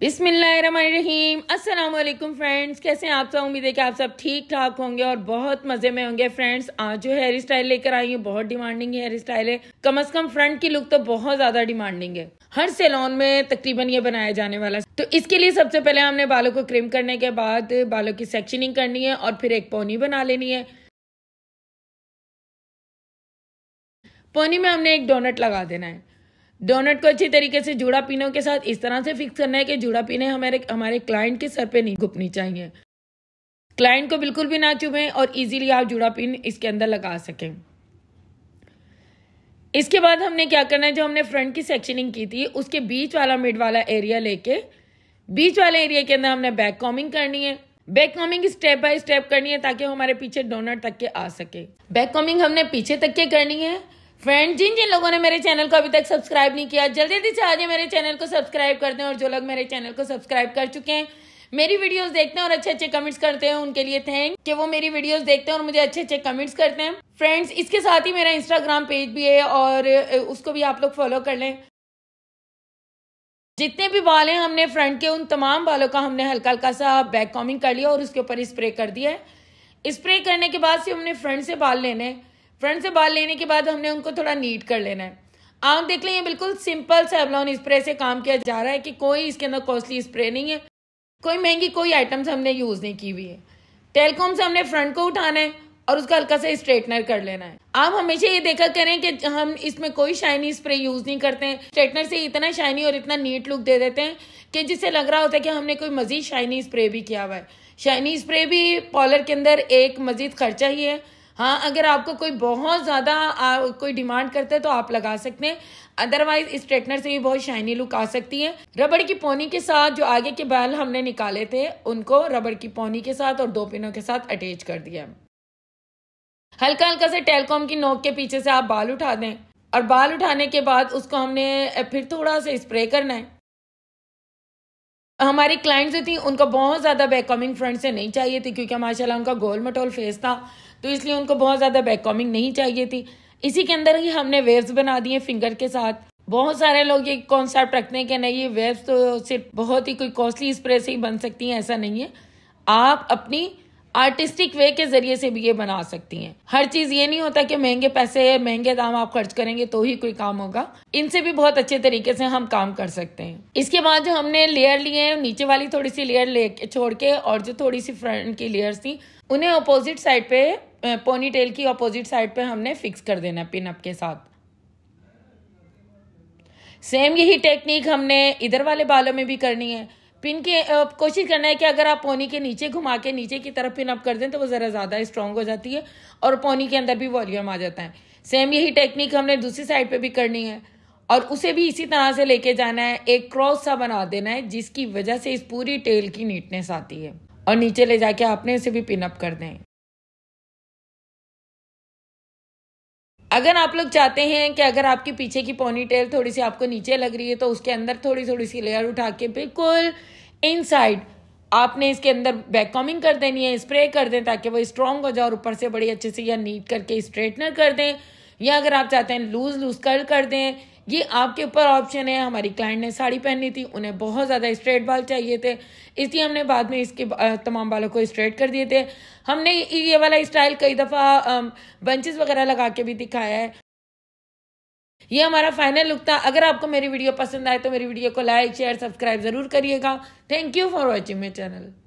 बिसमीम असलम फ्रेंड्स कैसे हैं आप सब उम्मीद है कि आप सब ठीक ठाक होंगे और बहुत मज़े में होंगे फ्रेंड्स आज जो हेयर स्टाइल लेकर आई हूँ बहुत डिमांडिंग हेयर स्टाइल है कम अज़ कम फ्रंट की लुक तो बहुत ज़्यादा डिमांडिंग है हर सेलोन में तकरीबन ये बनाया जाने वाला है तो इसके लिए सबसे पहले हमने बालों को क्रिम करने के बाद बालों की सेक्शनिंग करनी है और फिर एक पोनी बना लेनी है पोनी में हमने एक डोनट लगा देना है डोनट को अच्छी तरीके से जुड़ा पीनों के साथ इस तरह से फिक्स करना है कि जुड़ा पीने हमारे हमारे क्लाइंट के सर पे नहीं घुपनी चाहिए क्लाइंट को बिल्कुल भी ना चुभे और इजीली आप जुड़ा पिन इसके अंदर लगा सकें इसके बाद हमने क्या करना है जो हमने फ्रंट की सेक्शनिंग की थी उसके बीच वाला मिड वाला एरिया लेके बीच वाले एरिया के अंदर हमने बैक कॉमिंग करनी है back combing step by step करनी है ताकि हमारे पीछे डोनट तक के आ सके बैक कॉमिंग हमने पीछे तक के करनी है फ्रेंड जिन जिन लोगों ने मेरे चैनल को अभी तक सब्सक्राइब नहीं किया जल्दी जल्दी से आज मेरे चैनल को सब्सक्राइब करते हैं और जो लोग मेरे चैनल को सब्सक्राइब कर चुके हैं मेरी वीडियोस देखते हैं और अच्छे अच्छे कमेंट्स करते हैं उनके लिए थैंक कि वो मेरी वीडियोस देखते हैं और मुझे अच्छे अच्छे कमेंट्स करते हैं फ्रेंड्स इसके साथ ही मेरा इंस्टाग्राम पेज भी है और उसको भी आप लोग फॉलो कर लें जितने भी बाल हैं हमने फ्रंट के उन तमाम बालों का हमने हल्का हल्का सा बैक कॉमिंग कर लिया और उसके ऊपर स्प्रे कर दिया है स्प्रे करने के बाद से हमने फ्रंट से बाल लेने फ्रंट से बाल लेने के बाद हमने उनको थोड़ा नीट कर लेना है आप देख लें ये बिल्कुल सिंपल सा स्प्रे से काम किया जा रहा है कि कोई इसके अंदर कॉस्टली स्प्रे नहीं है कोई महंगी कोई आइटम्स हमने यूज़ नहीं की हुई है टेलकॉम से हमने फ्रंट को उठाना है और उसका हल्का सा स्ट्रेटनर कर लेना है आप हमेशा ये देखा करें कि हम इसमें कोई शाइनी स्प्रे यूज़ नहीं करते हैं स्ट्रेटनर से इतना शाइनी और इतना नीट लुक दे देते हैं कि जिससे लग रहा होता है कि हमने कोई मज़ीद शाइनी स्प्रे भी किया हुआ है शाइनी स्प्रे भी पॉलर के अंदर एक मज़ीद खर्चा ही है हाँ अगर आपको कोई बहुत ज़्यादा कोई डिमांड करता है तो आप लगा सकते हैं अदरवाइज इस स्ट्रेटनर से भी बहुत शाइनी लुक आ सकती है रबड़ की पोनी के साथ जो आगे के बैल हमने निकाले थे उनको रबड़ की पोनी के साथ और दो पिनों के साथ अटैच कर दिया हल्का हल्का से टेलकॉम की नोक के पीछे से आप बाल उठा दें और बाल उठाने के बाद उसको हमने फिर थोड़ा सा स्प्रे करना है हमारी क्लाइंट जो थी उनको बहुत ज़्यादा बैकॉमिंग फ्रंट से नहीं चाहिए थी क्योंकि माशाल्लाह उनका गोल मटोल फेस था तो इसलिए उनको बहुत ज़्यादा बैक कॉमिंग नहीं चाहिए थी इसी के अंदर ही हमने वेव्स बना दिए फिंगर के साथ बहुत सारे लोग ये कॉन्सेप्ट रखते हैं कि नहीं ये वेव्स तो सिर्फ बहुत ही कोई कॉस्टली स्प्रे से ही बन सकती हैं ऐसा नहीं है आप अपनी आर्टिस्टिक वे के जरिए से भी ये बना सकती हैं हर चीज ये नहीं होता कि महंगे पैसे महंगे दाम आप खर्च करेंगे तो ही कोई काम होगा इनसे भी बहुत अच्छे तरीके से हम काम कर सकते हैं इसके बाद जो हमने लेयर लिए हैं नीचे वाली थोड़ी सी लेयर ले छोड़ के और जो थोड़ी सी फ्रंट की लेयर थी उन्हें अपोजिट साइड पे पोनी टेल की अपोजिट साइड पे हमने फिक्स कर देना है पिनअप के साथ सेम यही टेक्निक हमने इधर वाले बालों में भी करनी है पिन के कोशिश करना है कि अगर आप पोनी के नीचे घुमा के नीचे की तरफ पिन अप कर दें तो वो ज़रा ज़्यादा स्ट्रॉन्ग हो जाती है और पोनी के अंदर भी वॉल्यूम आ जाता है सेम यही टेक्निक हमने दूसरी साइड पे भी करनी है और उसे भी इसी तरह से लेके जाना है एक क्रॉस सा बना देना है जिसकी वजह से इस पूरी टेल की नीटनेस आती है और नीचे ले जाके आपने उसे भी पिनअप कर दें अगर आप लोग चाहते हैं कि अगर आपके पीछे की पोनी टेल थोड़ी सी आपको नीचे लग रही है तो उसके अंदर थोड़ी थोड़ी सी लेयर उठा के बिल्कुल इन आपने इसके अंदर बैक कॉमिंग कर देनी है स्प्रे कर दें ताकि वो स्ट्रॉन्ग हो जाए और ऊपर से बड़ी अच्छे से या नीट करके स्ट्रेटनर कर दें या अगर आप चाहते हैं लूज लूज कर कर दें ये आपके ऊपर ऑप्शन है हमारी क्लाइंट ने साड़ी पहननी थी उन्हें बहुत ज़्यादा स्ट्रेट बाल चाहिए थे इसलिए हमने बाद में इसके तमाम बालों को स्ट्रेट कर दिए थे हमने ये वाला स्टाइल कई दफ़ा बंचेस वगैरह लगा के भी दिखाया है ये हमारा फाइनल लुक था अगर आपको मेरी वीडियो पसंद आए तो मेरी वीडियो को लाइक शेयर सब्सक्राइब जरूर करिएगा thank you for watching my channel